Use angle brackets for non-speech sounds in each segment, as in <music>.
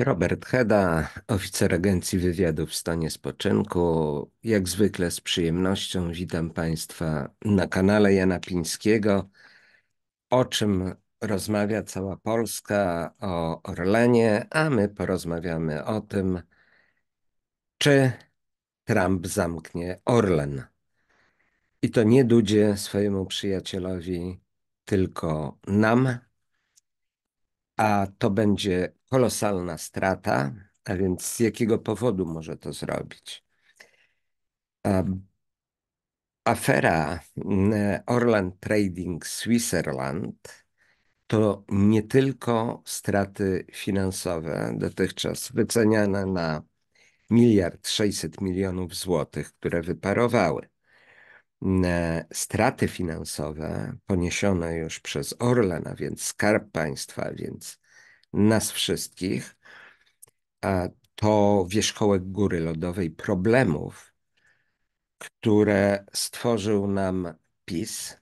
Robert Heda, oficer Agencji Wywiadu w stanie spoczynku. Jak zwykle z przyjemnością witam Państwa na kanale Jana Pińskiego. O czym rozmawia cała Polska, o Orlenie, a my porozmawiamy o tym, czy Trump zamknie Orlen. I to nie Dudzie swojemu przyjacielowi, tylko nam, a to będzie kolosalna strata, a więc z jakiego powodu może to zrobić? Afera mm, Orland Trading Switzerland to nie tylko straty finansowe, dotychczas wyceniane na miliard sześćset milionów złotych, które wyparowały straty finansowe poniesione już przez Orlen, a więc Skarb Państwa, a więc nas wszystkich, to wierzchołek góry lodowej problemów, które stworzył nam PiS,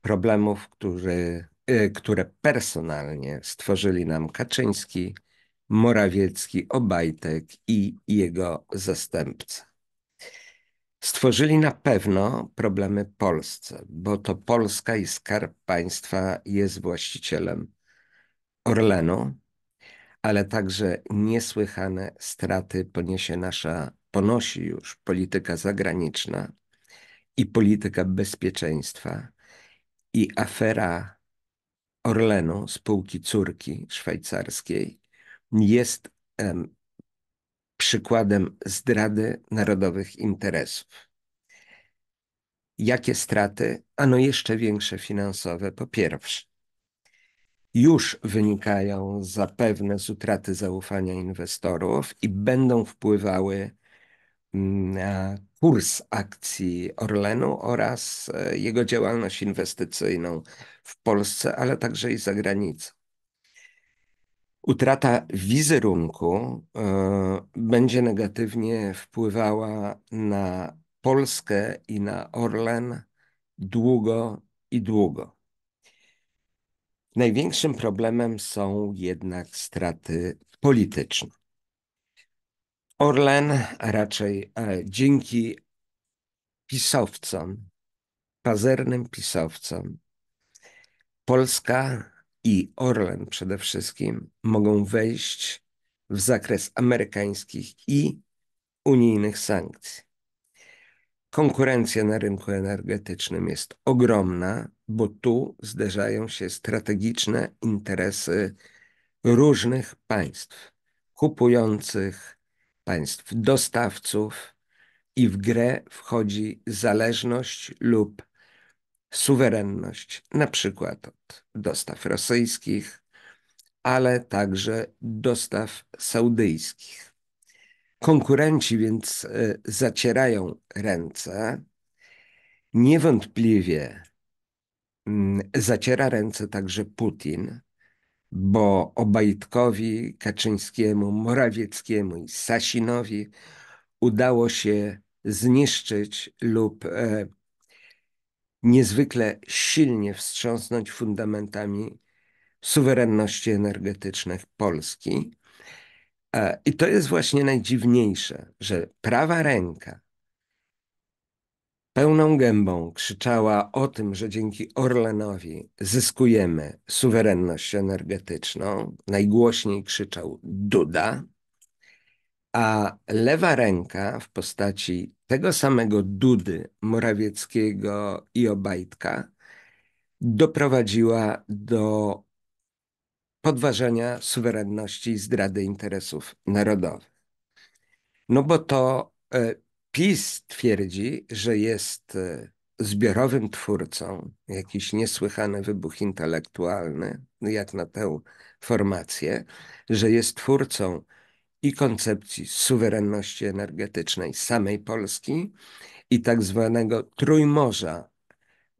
problemów, który, y, które personalnie stworzyli nam Kaczyński, Morawiecki, Obajtek i jego zastępca stworzyli na pewno problemy Polsce, bo to Polska i Skarb Państwa jest właścicielem Orlenu, ale także niesłychane straty poniesie nasza, ponosi już polityka zagraniczna i polityka bezpieczeństwa i afera Orlenu, spółki córki szwajcarskiej, jest przykładem zdrady narodowych interesów. Jakie straty? Ano jeszcze większe finansowe po pierwsze. Już wynikają zapewne z utraty zaufania inwestorów i będą wpływały mm, na kurs akcji Orlenu oraz e, jego działalność inwestycyjną w Polsce, ale także i za granicą utrata wizerunku e, będzie negatywnie wpływała na Polskę i na Orlen długo i długo. Największym problemem są jednak straty polityczne. Orlen, a raczej e, dzięki pisowcom, pazernym pisowcom, Polska i Orlen przede wszystkim mogą wejść w zakres amerykańskich i unijnych sankcji. Konkurencja na rynku energetycznym jest ogromna, bo tu zderzają się strategiczne interesy różnych państw kupujących, państw dostawców i w grę wchodzi zależność lub suwerenność, na przykład od dostaw rosyjskich, ale także dostaw saudyjskich. Konkurenci więc e, zacierają ręce. Niewątpliwie mm, zaciera ręce także Putin, bo Obajtkowi, Kaczyńskiemu, Morawieckiemu i Sasinowi udało się zniszczyć lub e, niezwykle silnie wstrząsnąć fundamentami suwerenności energetycznej Polski. E, I to jest właśnie najdziwniejsze, że prawa ręka pełną gębą krzyczała o tym, że dzięki Orlenowi zyskujemy suwerenność energetyczną. Najgłośniej krzyczał Duda, a lewa ręka w postaci tego samego Dudy, Morawieckiego i Obajtka doprowadziła do podważania suwerenności i zdrady interesów narodowych. No bo to e, PiS twierdzi, że jest e, zbiorowym twórcą, jakiś niesłychany wybuch intelektualny, jak na tę formację, że jest twórcą i koncepcji suwerenności energetycznej samej Polski i tak zwanego trójmorza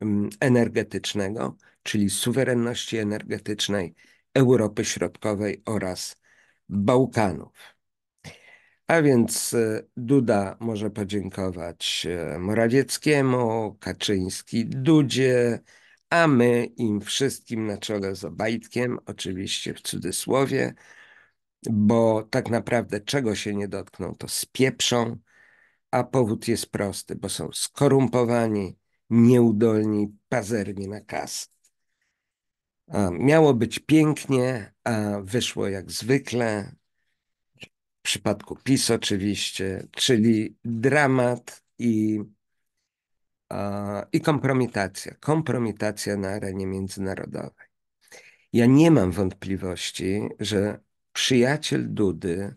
mm, energetycznego, czyli suwerenności energetycznej Europy Środkowej oraz Bałkanów. A więc e, Duda może podziękować e, Morawieckiemu, Kaczyński Dudzie, a my im wszystkim na czele z Obajtkiem, oczywiście w cudzysłowie, bo tak naprawdę czego się nie dotkną, to spieprzą, a powód jest prosty, bo są skorumpowani, nieudolni, pazerni na kasę. Miało być pięknie, a wyszło jak zwykle. W przypadku PiS oczywiście, czyli dramat i, i kompromitacja. Kompromitacja na arenie międzynarodowej. Ja nie mam wątpliwości, że przyjaciel Dudy,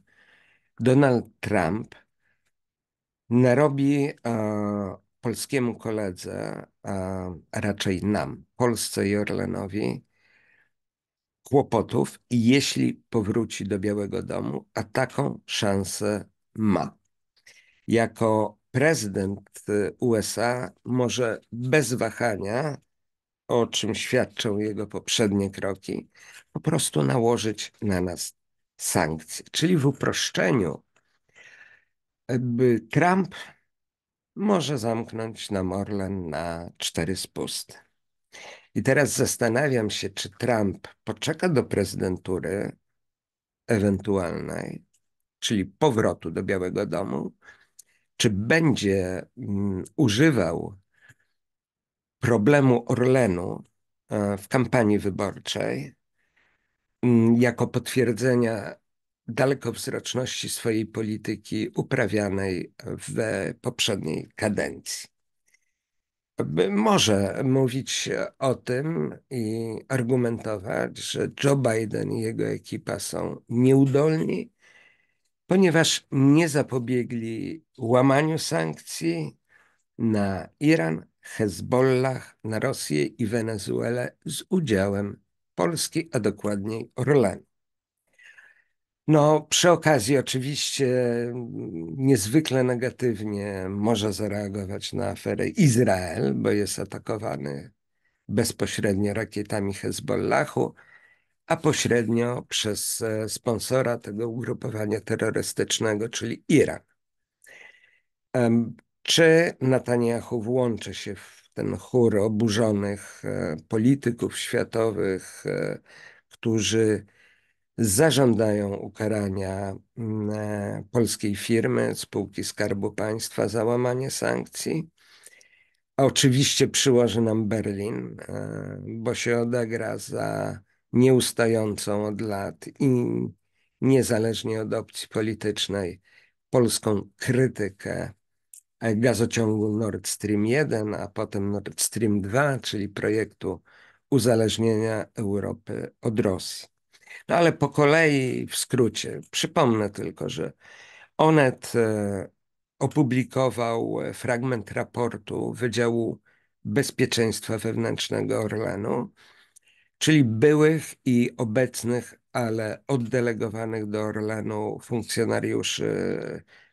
Donald Trump, narobi e, polskiemu koledze, e, a raczej nam, Polsce i Orlenowi, kłopotów, jeśli powróci do Białego Domu, a taką szansę ma. Jako prezydent y, USA może bez wahania, o czym świadczą jego poprzednie kroki, po prostu nałożyć na nas sankcji. Czyli w uproszczeniu, Trump może zamknąć nam Orlen na cztery spusty. I teraz zastanawiam się, czy Trump poczeka do prezydentury ewentualnej, czyli powrotu do Białego Domu, czy będzie mm, używał problemu Orlenu e, w kampanii wyborczej Mm, jako potwierdzenia dalekowzroczności swojej polityki uprawianej w poprzedniej kadencji. Może mówić o tym i argumentować, że Joe Biden i jego ekipa są nieudolni, ponieważ nie zapobiegli łamaniu sankcji na Iran, Hezbollah, na Rosję i Wenezuelę z udziałem Polski, a dokładniej Orlenu. No, przy okazji oczywiście niezwykle negatywnie może zareagować na aferę Izrael, bo jest atakowany bezpośrednio rakietami Hezbollahu, a pośrednio przez e, sponsora tego ugrupowania terrorystycznego, czyli Iran. Czy Netanyahu włączy się w ten chór oburzonych e, polityków światowych, e, którzy zażądają ukarania mm, e, polskiej firmy, spółki Skarbu Państwa za łamanie sankcji. A oczywiście przyłoży nam Berlin, bo się odegra za nieustającą od lat i niezależnie od opcji politycznej polską krytykę E, gazociągu Nord Stream 1, a potem Nord Stream 2, czyli projektu uzależnienia Europy od Rosji. No ale po kolei, w skrócie, przypomnę tylko, że Onet e, opublikował e, fragment raportu Wydziału Bezpieczeństwa Wewnętrznego Orlenu, czyli byłych i obecnych ale oddelegowanych do Orlenu funkcjonariuszy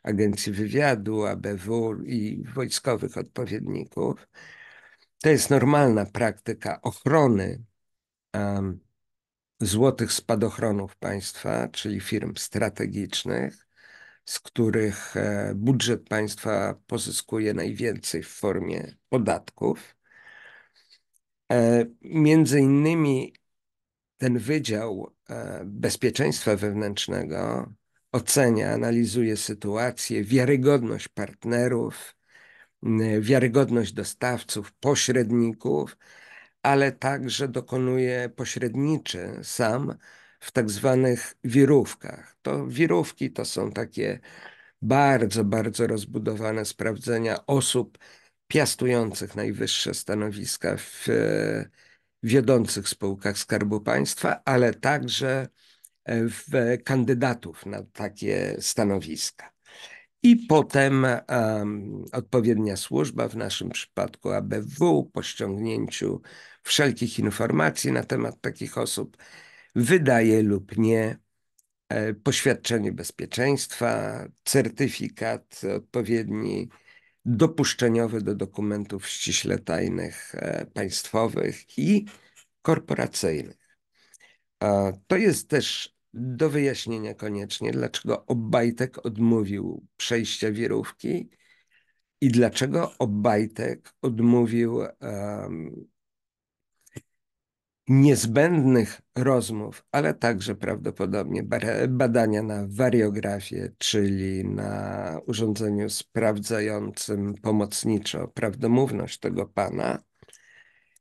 Agencji Wywiadu, ABW i wojskowych odpowiedników. To jest normalna praktyka ochrony um, złotych spadochronów państwa, czyli firm strategicznych, z których e, budżet państwa pozyskuje najwięcej w formie podatków. E, między innymi ten wydział E, bezpieczeństwa wewnętrznego ocenia, analizuje sytuację, wiarygodność partnerów, wiarygodność dostawców, pośredników, ale także dokonuje pośredniczy sam w tak zwanych wirówkach. To wirówki to są takie bardzo, bardzo rozbudowane sprawdzenia osób piastujących najwyższe stanowiska w wiodących spółkach Skarbu Państwa, ale także e, w kandydatów na takie stanowiska. I potem um, odpowiednia służba, w naszym przypadku ABW, po ściągnięciu wszelkich informacji na temat takich osób, wydaje lub nie e, poświadczenie bezpieczeństwa, certyfikat odpowiedni dopuszczeniowy do dokumentów ściśle tajnych, e, państwowych i korporacyjnych. To jest też do wyjaśnienia koniecznie, dlaczego Obajtek odmówił przejścia wirówki i dlaczego Obajtek odmówił um, niezbędnych rozmów, ale także prawdopodobnie badania na wariografię, czyli na urządzeniu sprawdzającym pomocniczo prawdomówność tego pana.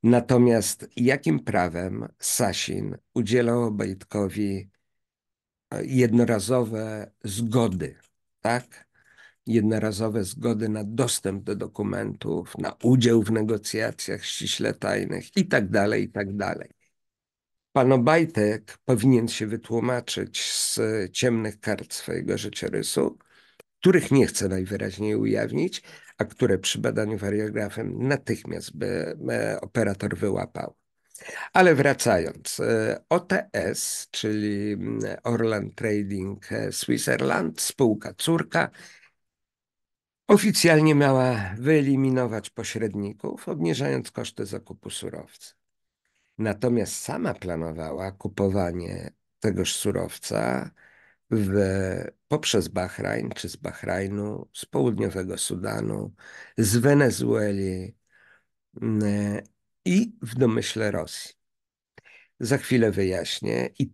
Natomiast jakim prawem Sasin udzielał Obajtkowi e, jednorazowe zgody, tak? jednorazowe zgody na dostęp do dokumentów, na udział w negocjacjach ściśle tajnych itd. Tak itd. Tak Pan Obajtek powinien się wytłumaczyć z ciemnych kart swojego życiorysu, których nie chce najwyraźniej ujawnić, a które przy badaniu wariografem natychmiast by e, operator wyłapał. Ale wracając, e, OTS, czyli mm, Orland Trading e, Switzerland, spółka córka, Oficjalnie miała wyeliminować pośredników, obniżając koszty zakupu surowca. Natomiast sama planowała kupowanie tegoż surowca w, poprzez Bahrajn czy z Bahrajnu, z południowego Sudanu, z Wenezueli mm, i w domyśle Rosji. Za chwilę wyjaśnię. I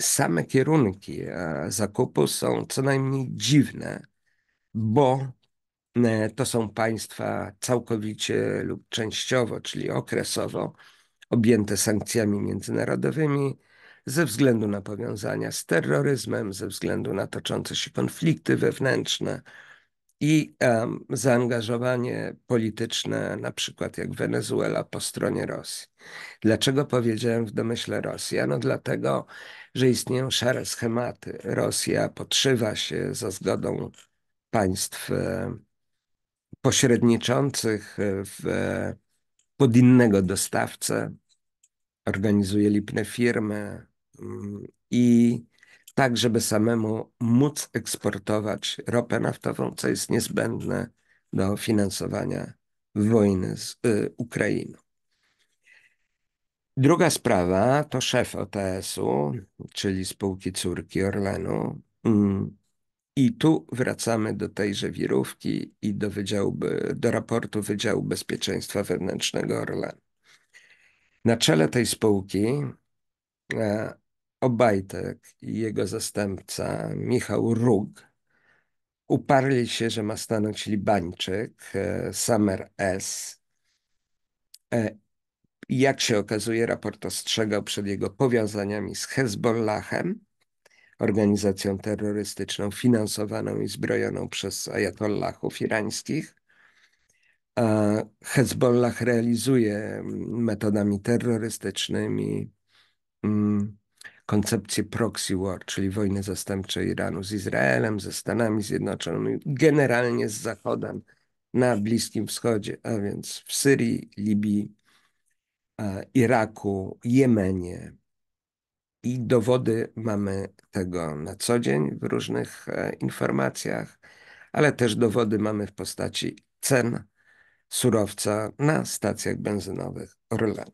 same kierunki zakupu są co najmniej dziwne, bo E, to są państwa całkowicie lub częściowo, czyli okresowo objęte sankcjami międzynarodowymi ze względu na powiązania z terroryzmem, ze względu na toczące się konflikty wewnętrzne i um, zaangażowanie polityczne, na przykład jak Wenezuela po stronie Rosji. Dlaczego powiedziałem w domyśle Rosja? No dlatego, że istnieją szare schematy. Rosja podszywa się za zgodą państw pośredniczących e, w, e, pod innego dostawcę, organizuje lipne firmy mm, i tak, żeby samemu móc eksportować ropę naftową, co jest niezbędne do finansowania wojny z y, Ukrainą. Druga sprawa to szef OTS-u, czyli spółki córki Orlenu, mm, i tu wracamy do tejże wirówki i do, wydziału, do raportu Wydziału Bezpieczeństwa Wewnętrznego Orlenu. Na czele tej spółki e, Obajtek i jego zastępca Michał Róg uparli się, że ma stanąć Libańczyk, e, Summer S. E, jak się okazuje, raport ostrzegał przed jego powiązaniami z Hezbollahem, organizacją terrorystyczną finansowaną i zbrojoną przez ajatollahów irańskich. Hezbollah realizuje mm, metodami terrorystycznymi mm, koncepcję proxy war, czyli wojny zastępczej Iranu z Izraelem, ze Stanami Zjednoczonymi, generalnie z Zachodem na Bliskim Wschodzie, a więc w Syrii, Libii, Iraku, Jemenie, i dowody mamy tego na co dzień w różnych e, informacjach, ale też dowody mamy w postaci cen surowca na stacjach benzynowych Orlen.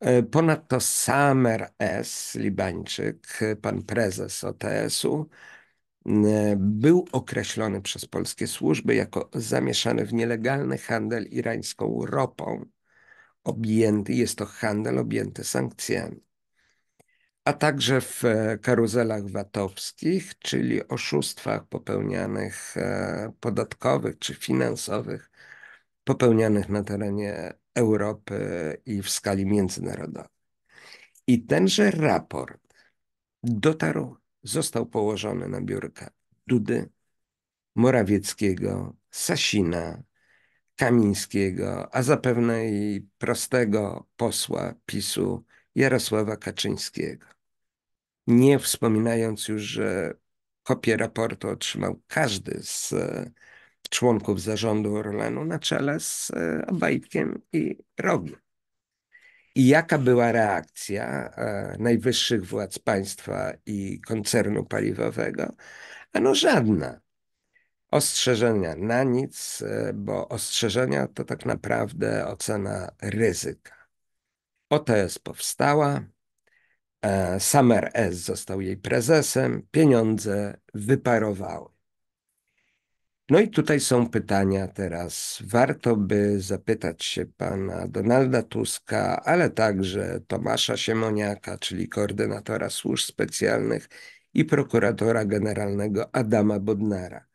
E, ponadto Samer S., Libańczyk, pan prezes OTS-u, był określony przez polskie służby jako zamieszany w nielegalny handel irańską ropą. Objęty, jest to handel objęty sankcjami a także w e, karuzelach VAT-owskich, czyli oszustwach popełnianych e, podatkowych czy finansowych, popełnianych na terenie Europy i w skali międzynarodowej. I tenże raport dotarł, został położony na biurka Dudy, Morawieckiego, Sasina, Kamińskiego, a zapewne i prostego posła PiSu Jarosława Kaczyńskiego. Nie wspominając już, że kopię raportu otrzymał każdy z e, członków zarządu Orlenu na czele z e, Obajtkiem i Rogiem. I jaka była reakcja e, najwyższych władz państwa i koncernu paliwowego? Ano żadna. Ostrzeżenia na nic, bo ostrzeżenia to tak naprawdę ocena ryzyka. OTS powstała, E, Summer S został jej prezesem, pieniądze wyparowały. No i tutaj są pytania teraz. Warto by zapytać się pana Donalda Tuska, ale także Tomasza Siemoniaka, czyli koordynatora służb specjalnych i prokuratora generalnego Adama Bodnara.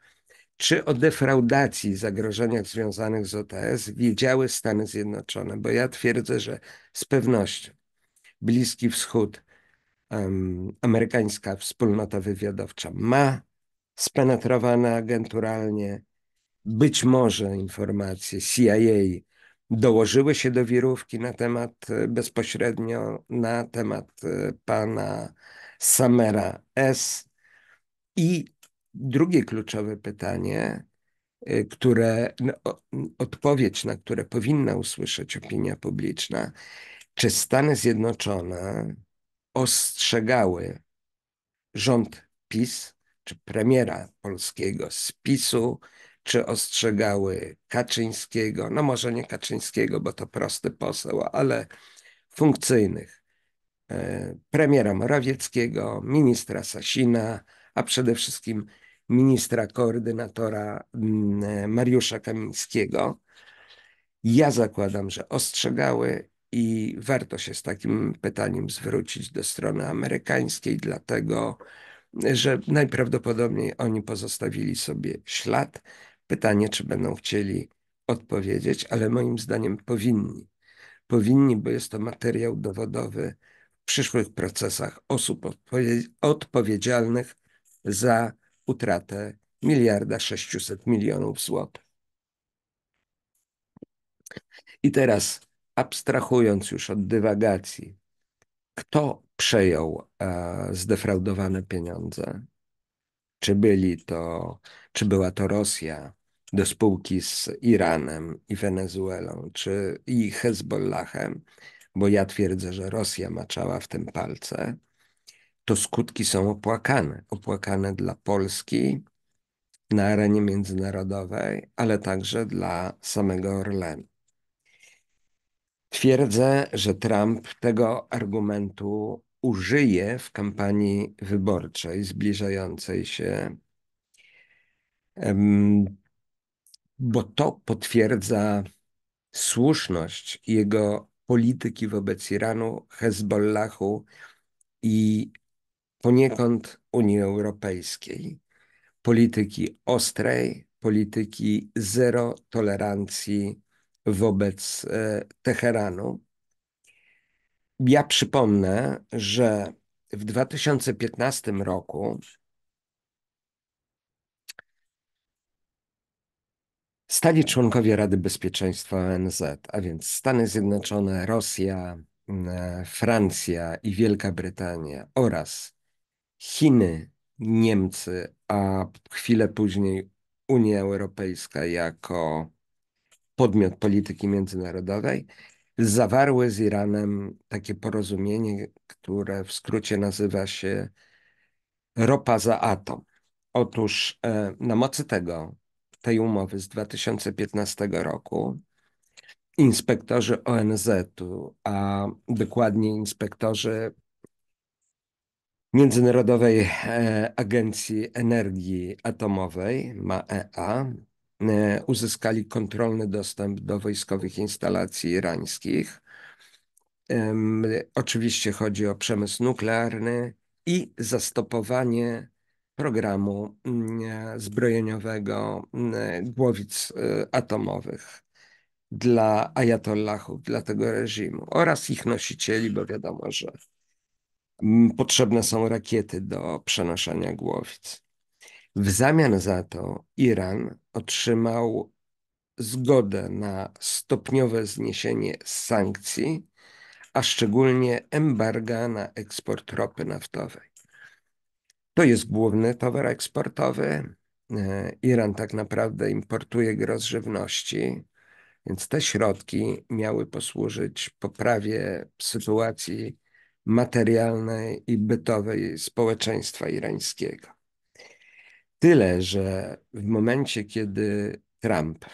Czy o defraudacji zagrożeniach związanych z OTS wiedziały Stany Zjednoczone? Bo ja twierdzę, że z pewnością. Bliski Wschód um, amerykańska wspólnota wywiadowcza ma spenetrowane agenturalnie. Być może informacje CIA dołożyły się do wirówki na temat e, bezpośrednio na temat e, pana Samera S. I drugie kluczowe pytanie, e, które no, odpowiedź na które powinna usłyszeć opinia publiczna, czy Stany Zjednoczone ostrzegały rząd PiS, czy premiera polskiego z PiSu, czy ostrzegały Kaczyńskiego, no może nie Kaczyńskiego, bo to prosty poseł, ale funkcyjnych, e, premiera Morawieckiego, ministra Sasina, a przede wszystkim ministra koordynatora mm, e, Mariusza Kamińskiego. Ja zakładam, że ostrzegały i warto się z takim pytaniem zwrócić do strony amerykańskiej, dlatego że najprawdopodobniej oni pozostawili sobie ślad. Pytanie, czy będą chcieli odpowiedzieć, ale moim zdaniem powinni. Powinni, bo jest to materiał dowodowy w przyszłych procesach osób odpowiedzialnych za utratę miliarda 600 milionów złotych. I teraz abstrahując już od dywagacji, kto przejął e, zdefraudowane pieniądze? Czy, byli to, czy była to Rosja do spółki z Iranem i Wenezuelą, czy i Hezbollahem, bo ja twierdzę, że Rosja maczała w tym palce, to skutki są opłakane. Opłakane dla Polski na arenie międzynarodowej, ale także dla samego Orlenu. Twierdzę, że Trump tego argumentu użyje w kampanii wyborczej zbliżającej się, bo to potwierdza słuszność jego polityki wobec Iranu, Hezbollahu i poniekąd Unii Europejskiej. Polityki ostrej, polityki zero tolerancji wobec e, Teheranu. Ja przypomnę, że w 2015 roku stali członkowie Rady Bezpieczeństwa ONZ, a więc Stany Zjednoczone, Rosja, mm, e, Francja i Wielka Brytania oraz Chiny, Niemcy, a chwilę później Unia Europejska jako podmiot polityki międzynarodowej, zawarły z Iranem takie porozumienie, które w skrócie nazywa się Ropa za atom. Otóż e, na mocy tego, tej umowy z 2015 roku, inspektorzy ONZ-u, a dokładnie inspektorzy Międzynarodowej e, Agencji Energii Atomowej, MAEA, e E, uzyskali kontrolny dostęp do wojskowych instalacji irańskich. Oczywiście chodzi o przemysł nuklearny i zastopowanie programu mm, zbrojeniowego mm, głowic e, atomowych dla ajatollahów, dla tego reżimu oraz ich nosicieli, bo wiadomo, że mm, potrzebne są rakiety do przenoszenia głowic. W zamian za to Iran otrzymał zgodę na stopniowe zniesienie sankcji, a szczególnie embarga na eksport ropy naftowej. To jest główny towar eksportowy. E, Iran tak naprawdę importuje gros żywności, więc te środki miały posłużyć poprawie sytuacji materialnej i bytowej społeczeństwa irańskiego. Tyle, że w momencie, kiedy Trump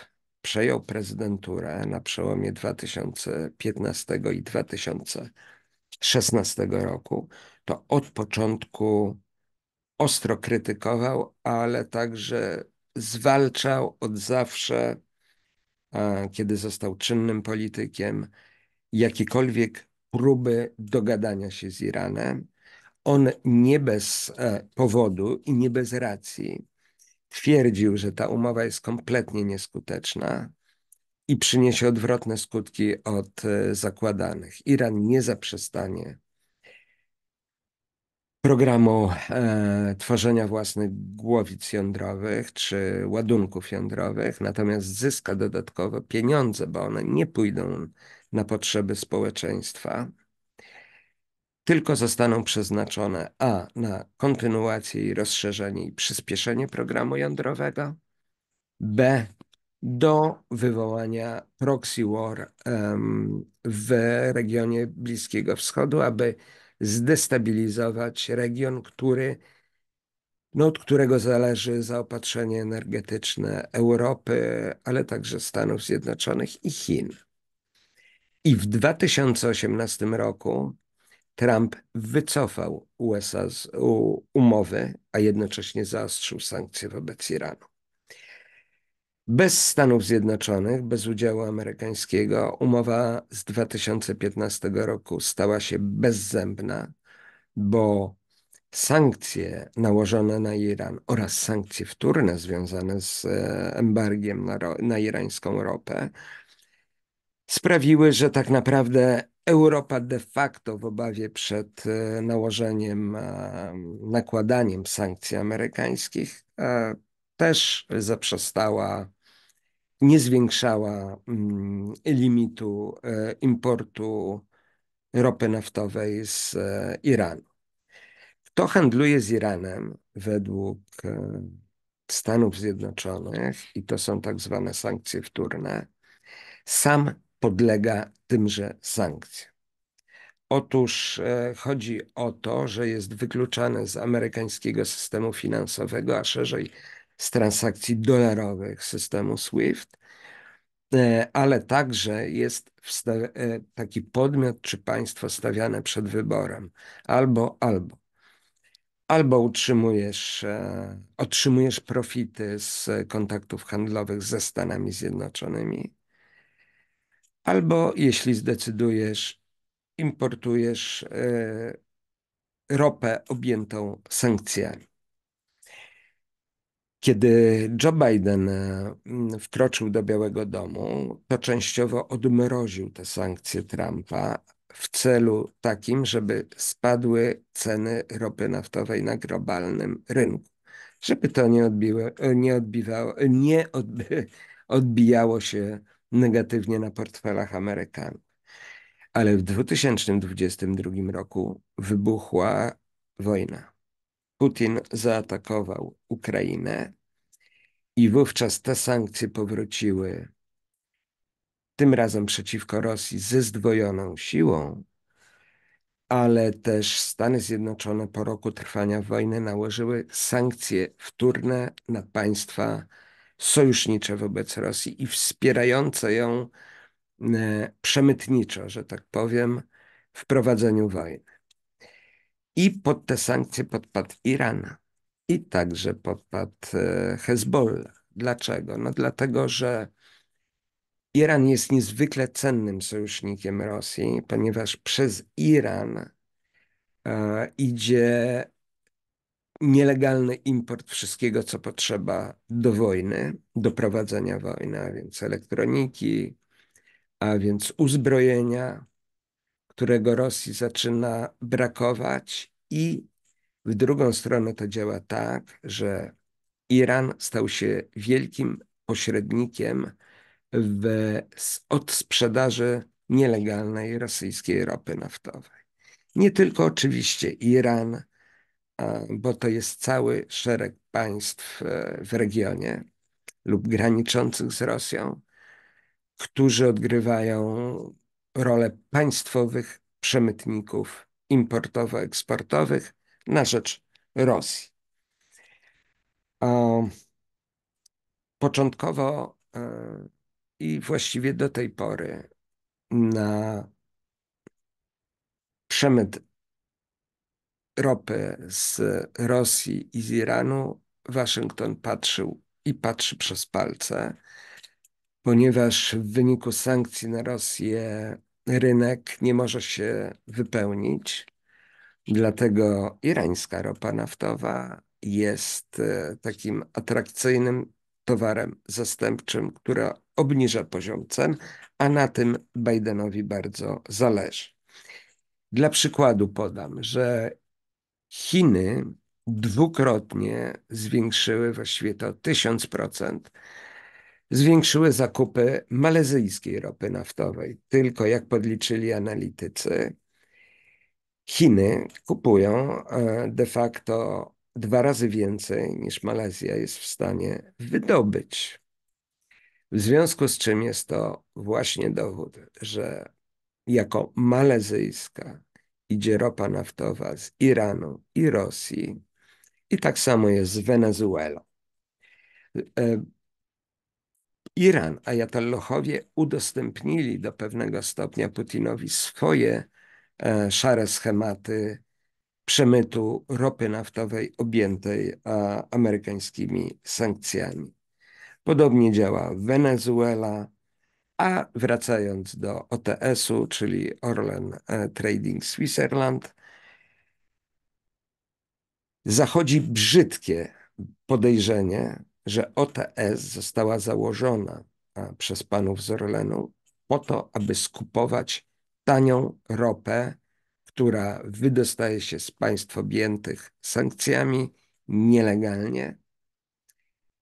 przejął prezydenturę na przełomie 2015 i 2016 roku, to od początku ostro krytykował, ale także zwalczał od zawsze, kiedy został czynnym politykiem, jakiekolwiek próby dogadania się z Iranem on nie bez e, powodu i nie bez racji twierdził, że ta umowa jest kompletnie nieskuteczna i przyniesie odwrotne skutki od e, zakładanych. Iran nie zaprzestanie programu e, tworzenia własnych głowic jądrowych czy ładunków jądrowych, natomiast zyska dodatkowo pieniądze, bo one nie pójdą na potrzeby społeczeństwa tylko zostaną przeznaczone a na kontynuację i rozszerzenie i przyspieszenie programu jądrowego, b do wywołania proxy war w regionie Bliskiego Wschodu, aby zdestabilizować region, który, no, od którego zależy zaopatrzenie energetyczne Europy, ale także Stanów Zjednoczonych i Chin. I w 2018 roku Trump wycofał USA z umowy, a jednocześnie zaostrzył sankcje wobec Iranu. Bez Stanów Zjednoczonych, bez udziału amerykańskiego, umowa z 2015 roku stała się bezzębna, bo sankcje nałożone na Iran oraz sankcje wtórne związane z e, embargiem na, na irańską ropę sprawiły, że tak naprawdę Europa de facto w obawie przed e, nałożeniem, e, nakładaniem sankcji amerykańskich e, też zaprzestała, nie zwiększała mm, limitu importu ropy naftowej z Iranu. Kto handluje z Iranem według Stanów Zjednoczonych, i to są tak zwane sankcje wtórne, sam podlega tymże sankcjom. Otóż e, chodzi o to, że jest wykluczane z amerykańskiego systemu finansowego, a szerzej z transakcji dolarowych systemu SWIFT, e, ale także jest e, taki podmiot czy państwo stawiane przed wyborem albo albo. Albo utrzymujesz, otrzymujesz profity z kontaktów handlowych ze Stanami Zjednoczonymi, albo jeśli zdecydujesz, importujesz e, ropę objętą sankcjami. Kiedy Joe Biden e, wkroczył do Białego Domu, to częściowo odmroził te sankcje Trumpa w celu takim, żeby spadły ceny ropy naftowej na globalnym rynku, żeby to nie, odbiło, nie, odbiwało, nie <laughs> odbijało się negatywnie na portfelach Amerykanów. Ale w 2022 roku wybuchła wojna. Putin zaatakował Ukrainę i wówczas te sankcje powróciły tym razem przeciwko Rosji ze zdwojoną siłą, ale też Stany Zjednoczone po roku trwania wojny nałożyły sankcje wtórne na państwa sojusznicze wobec Rosji i wspierające ją e, przemytniczo, że tak powiem, w prowadzeniu wojny. I pod te sankcje podpadł Iran i także podpadł e, Hezbollah. Dlaczego? No dlatego, że Iran jest niezwykle cennym sojusznikiem Rosji, ponieważ przez Iran e, idzie nielegalny import wszystkiego, co potrzeba do wojny, do prowadzenia wojny, a więc elektroniki, a więc uzbrojenia, którego Rosji zaczyna brakować i w drugą stronę to działa tak, że Iran stał się wielkim pośrednikiem w, odsprzedaży nielegalnej rosyjskiej ropy naftowej. Nie tylko oczywiście Iran, bo to jest cały szereg państw e, w regionie lub graniczących z Rosją, którzy odgrywają rolę państwowych przemytników importowo-eksportowych na rzecz Rosji. Początkowo e, i właściwie do tej pory na przemyt ropę z Rosji i z Iranu, Waszyngton patrzył i patrzy przez palce, ponieważ w wyniku sankcji na Rosję rynek nie może się wypełnić. Dlatego irańska ropa naftowa jest e, takim atrakcyjnym towarem zastępczym, która obniża poziom cen, a na tym Bidenowi bardzo zależy. Dla przykładu podam, że Chiny dwukrotnie zwiększyły, właściwie to 1000%, zwiększyły zakupy malezyjskiej ropy naftowej. Tylko jak podliczyli analitycy, Chiny kupują e, de facto dwa razy więcej niż Malezja jest w stanie wydobyć. W związku z czym jest to właśnie dowód, że jako malezyjska idzie ropa naftowa z Iranu i Rosji. I tak samo jest z Wenezuelą. E, Iran, ajatollahowie udostępnili do pewnego stopnia Putinowi swoje e, szare schematy przemytu ropy naftowej objętej amerykańskimi sankcjami. Podobnie działa Wenezuela, a wracając do OTS-u, czyli Orlen e, Trading Switzerland, zachodzi brzydkie podejrzenie, że OTS została założona e, przez panów z Orlenu po to, aby skupować tanią ropę, która wydostaje się z państw objętych sankcjami nielegalnie.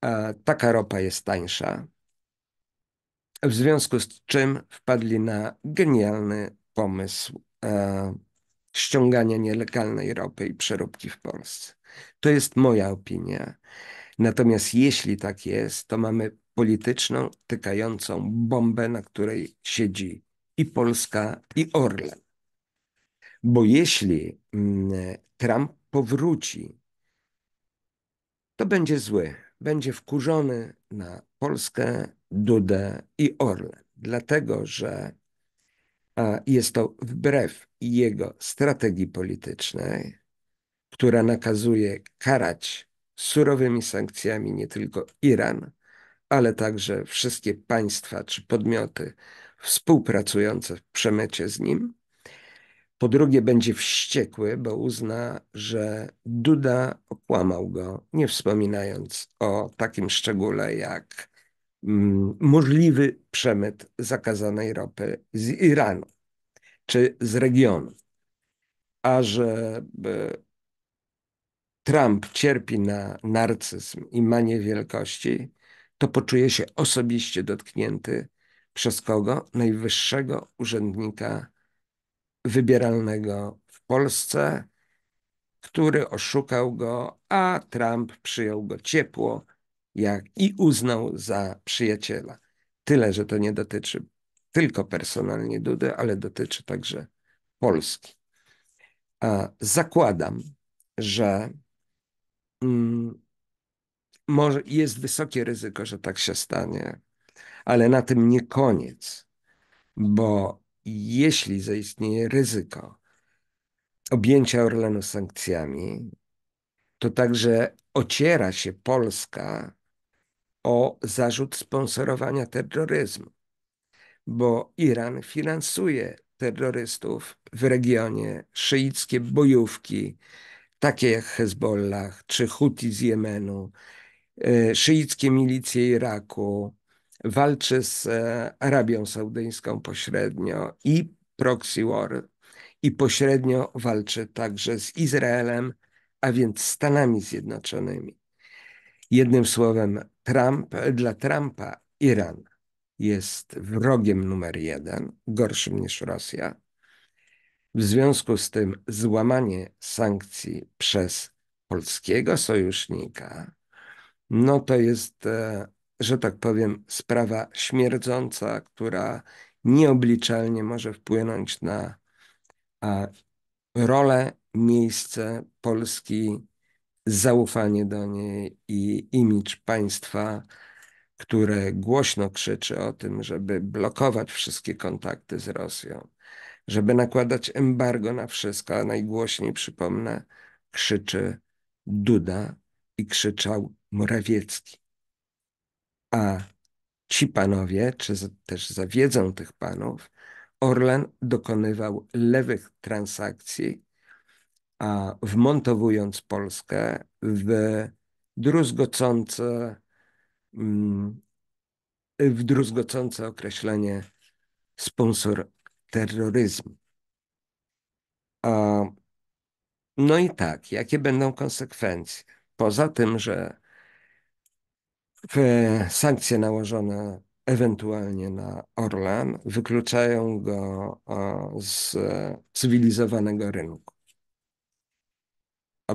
E, taka ropa jest tańsza, w związku z czym wpadli na genialny pomysł e, ściągania nielegalnej ropy i przeróbki w Polsce. To jest moja opinia. Natomiast jeśli tak jest, to mamy polityczną, tykającą bombę, na której siedzi i Polska, i Orlen. Bo jeśli mm, Trump powróci, to będzie zły, będzie wkurzony na Polskę, Dudę i Orle, dlatego że jest to wbrew jego strategii politycznej, która nakazuje karać surowymi sankcjami nie tylko Iran, ale także wszystkie państwa czy podmioty współpracujące w przemycie z nim. Po drugie, będzie wściekły, bo uzna, że Duda okłamał go, nie wspominając o takim szczególe jak Mm, możliwy przemyt zakazanej ropy z Iranu czy z regionu. A że Trump cierpi na narcyzm i manię wielkości, to poczuje się osobiście dotknięty przez kogo? Najwyższego urzędnika wybieralnego w Polsce, który oszukał go, a Trump przyjął go ciepło jak i uznał za przyjaciela. Tyle, że to nie dotyczy tylko personalnie Dudy, ale dotyczy także Polski. A zakładam, że mm, może jest wysokie ryzyko, że tak się stanie, ale na tym nie koniec, bo jeśli zaistnieje ryzyko objęcia Orlenu sankcjami, to także ociera się Polska o zarzut sponsorowania terroryzmu, bo Iran finansuje terrorystów w regionie, szyickie bojówki, takie jak Hezbollah czy Houthi z Jemenu, e, szyickie milicje Iraku, walczy z e, Arabią Saudyjską pośrednio i proxy war, i pośrednio walczy także z Izraelem, a więc Stanami Zjednoczonymi. Jednym słowem, Trump, dla Trumpa Iran jest wrogiem numer jeden, gorszym niż Rosja. W związku z tym złamanie sankcji przez polskiego sojusznika, no to jest, e, że tak powiem, sprawa śmierdząca, która nieobliczalnie może wpłynąć na rolę, miejsce Polski zaufanie do niej i imidż państwa, które głośno krzyczy o tym, żeby blokować wszystkie kontakty z Rosją, żeby nakładać embargo na wszystko, a najgłośniej przypomnę, krzyczy Duda i krzyczał Morawiecki. A ci panowie, czy też zawiedzą tych panów, Orlen dokonywał lewych transakcji a wmontowując Polskę w druzgocące, mm, w druzgocące określenie sponsor terroryzmu. No i tak, jakie będą konsekwencje? Poza tym, że sankcje nałożone ewentualnie na Orlan wykluczają go z cywilizowanego rynku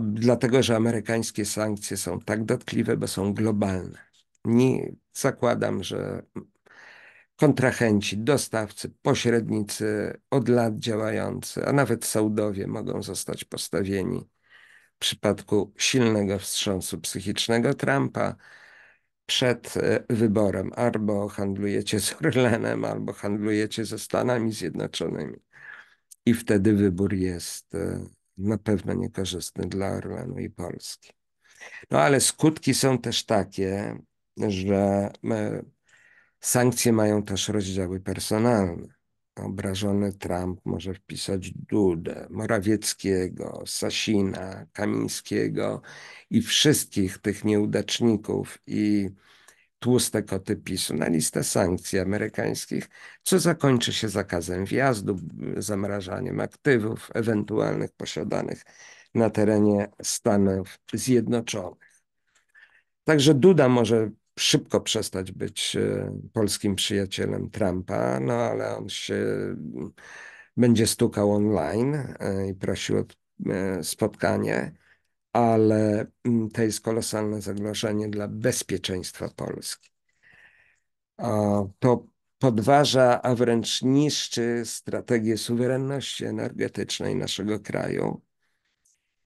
dlatego że amerykańskie sankcje są tak dotkliwe, bo są globalne. Nie, zakładam, że kontrahenci, dostawcy, pośrednicy od lat działający, a nawet sądowie mogą zostać postawieni w przypadku silnego wstrząsu psychicznego Trumpa przed e, wyborem. Albo handlujecie z Orlenem, albo handlujecie ze Stanami Zjednoczonymi. I wtedy wybór jest e, na pewno niekorzystny dla Orlenu i Polski. No ale skutki są też takie, że e, sankcje mają też rozdziały personalne. Obrażony Trump może wpisać Dudę, Morawieckiego, Sasina, Kamińskiego i wszystkich tych nieudaczników i tłuste koty PiSu na listę sankcji amerykańskich, co zakończy się zakazem wjazdu, zamrażaniem aktywów ewentualnych posiadanych na terenie Stanów Zjednoczonych. Także Duda może szybko przestać być e, polskim przyjacielem Trumpa, no ale on się będzie stukał online e, i prosił o e, spotkanie ale mm, to jest kolosalne zagrożenie dla bezpieczeństwa Polski. To podważa, a wręcz niszczy strategię suwerenności energetycznej naszego kraju,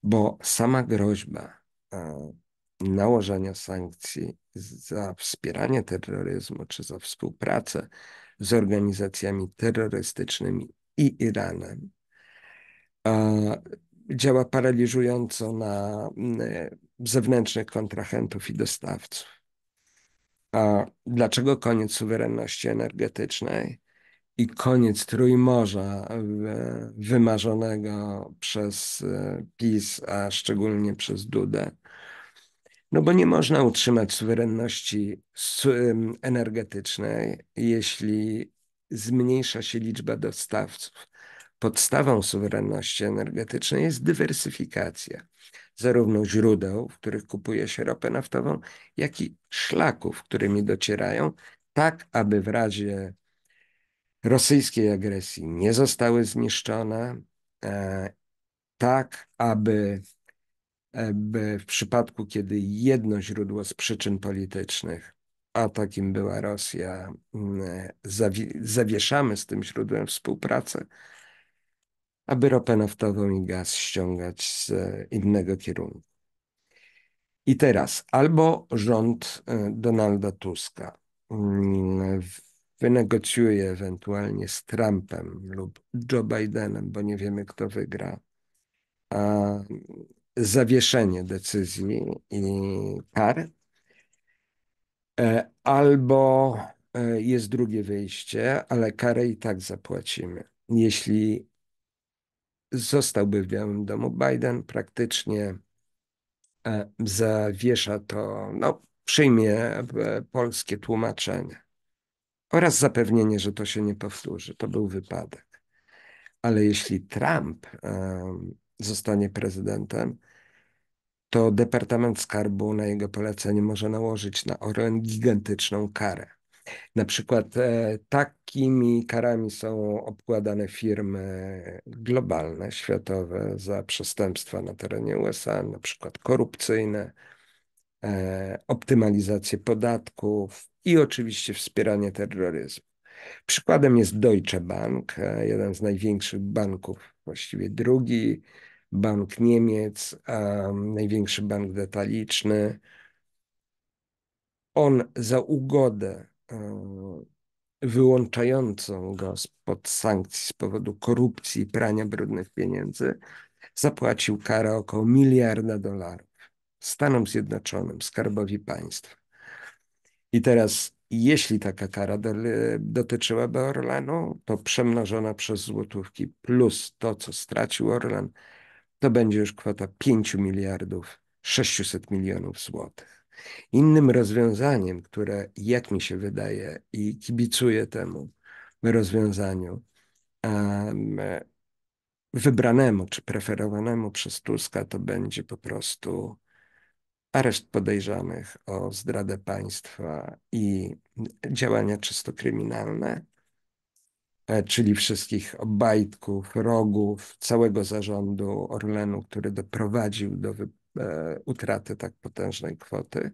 bo sama groźba e, nałożenia sankcji za wspieranie terroryzmu czy za współpracę z organizacjami terrorystycznymi i Iranem działa paraliżująco na mm, e, zewnętrznych kontrahentów i dostawców. A dlaczego koniec suwerenności energetycznej i koniec Trójmorza e, wymarzonego przez e, PiS, a szczególnie przez Dudę? No bo nie można utrzymać suwerenności energetycznej, jeśli zmniejsza się liczba dostawców podstawą suwerenności energetycznej jest dywersyfikacja zarówno źródeł, w których kupuje się ropę naftową, jak i szlaków, którymi docierają, tak aby w razie rosyjskiej agresji nie zostały zniszczone, e, tak aby w przypadku, kiedy jedno źródło z przyczyn politycznych, a takim była Rosja, mm, e, zawieszamy z tym źródłem współpracę, aby ropę naftową i gaz ściągać z e, innego kierunku. I teraz albo rząd e, Donalda Tuska mm, wynegocjuje ewentualnie z Trumpem lub Joe Bidenem, bo nie wiemy kto wygra, zawieszenie decyzji i kar, e, albo jest drugie wyjście, ale karę i tak zapłacimy. Jeśli zostałby w Białym Domu. Biden praktycznie e, zawiesza to, no, przyjmie e, polskie tłumaczenie oraz zapewnienie, że to się nie powtórzy. To był wypadek. Ale jeśli Trump e, zostanie prezydentem, to Departament Skarbu na jego polecenie może nałożyć na Orlen gigantyczną karę. Na przykład e, takimi karami są obkładane firmy globalne, światowe za przestępstwa na terenie USA, na przykład korupcyjne, e, optymalizację podatków i oczywiście wspieranie terroryzmu. Przykładem jest Deutsche Bank, e, jeden z największych banków, właściwie drugi, Bank Niemiec, największy bank detaliczny. On za ugodę E, wyłączającą go spod sankcji z powodu korupcji i prania brudnych pieniędzy, zapłacił karę około miliarda dolarów Stanom Zjednoczonym, skarbowi państwa. I teraz, jeśli taka kara do, dotyczyłaby Orlanu, to przemnożona przez złotówki plus to, co stracił Orlan, to będzie już kwota 5 miliardów 600 milionów złotych. Innym rozwiązaniem, które jak mi się wydaje i kibicuję temu rozwiązaniu wybranemu czy preferowanemu przez Tuska, to będzie po prostu areszt podejrzanych o zdradę państwa i działania czysto kryminalne, e, czyli wszystkich obajtków, rogów, całego zarządu Orlenu, który doprowadził do E, utraty tak potężnej kwoty.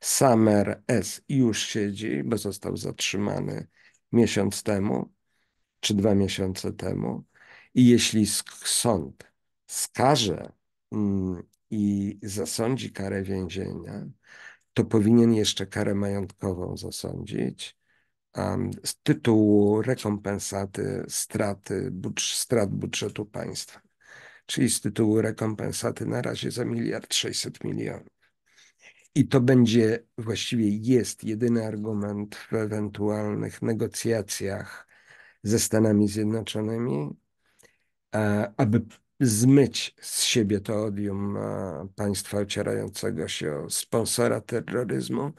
Summer S. już siedzi, bo został zatrzymany miesiąc temu czy dwa miesiące temu. I jeśli sąd skaże mm, i zasądzi karę więzienia, to powinien jeszcze karę majątkową zasądzić z tytułu rekompensaty straty, budż, strat budżetu państwa czyli z tytułu rekompensaty na razie za miliard 600 milionów. I to będzie, właściwie jest jedyny argument w ewentualnych negocjacjach ze Stanami Zjednoczonymi, aby zmyć z siebie to odium państwa ocierającego się o sponsora terroryzmu,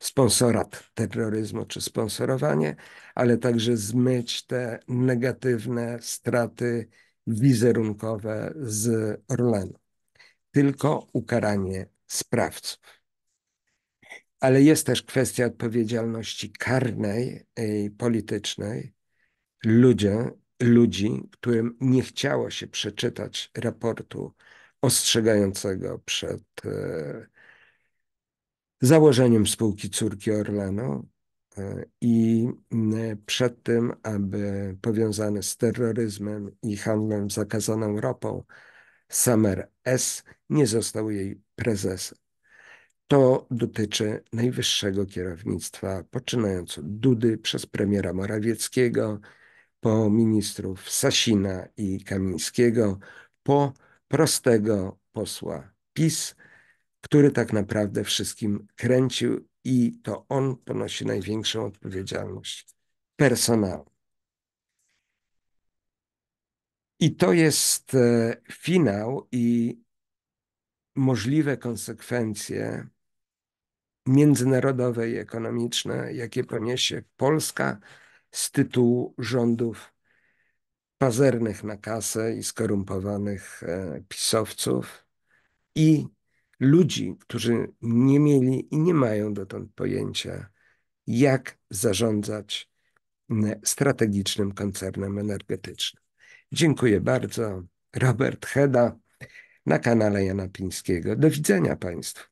sponsorat terroryzmu czy sponsorowanie, ale także zmyć te negatywne straty wizerunkowe z Orlenu, tylko ukaranie sprawców. Ale jest też kwestia odpowiedzialności karnej i y, politycznej. Ludzie, ludzi, którym nie chciało się przeczytać raportu ostrzegającego przed y, założeniem spółki córki Orlenu, i mm, przed tym, aby powiązany z terroryzmem i handlem zakazaną ropą, Samer S. nie został jej prezesem. To dotyczy najwyższego kierownictwa, poczynając od Dudy przez premiera Morawieckiego, po ministrów Sasina i Kamińskiego, po prostego posła PiS, który tak naprawdę wszystkim kręcił i to on ponosi największą odpowiedzialność personalną. I to jest e, finał i możliwe konsekwencje międzynarodowe i ekonomiczne, jakie poniesie Polska z tytułu rządów pazernych na kasę i skorumpowanych e, pisowców i ludzi, którzy nie mieli i nie mają dotąd pojęcia, jak zarządzać strategicznym koncernem energetycznym. Dziękuję bardzo. Robert Heda na kanale Jana Pińskiego. Do widzenia Państwu.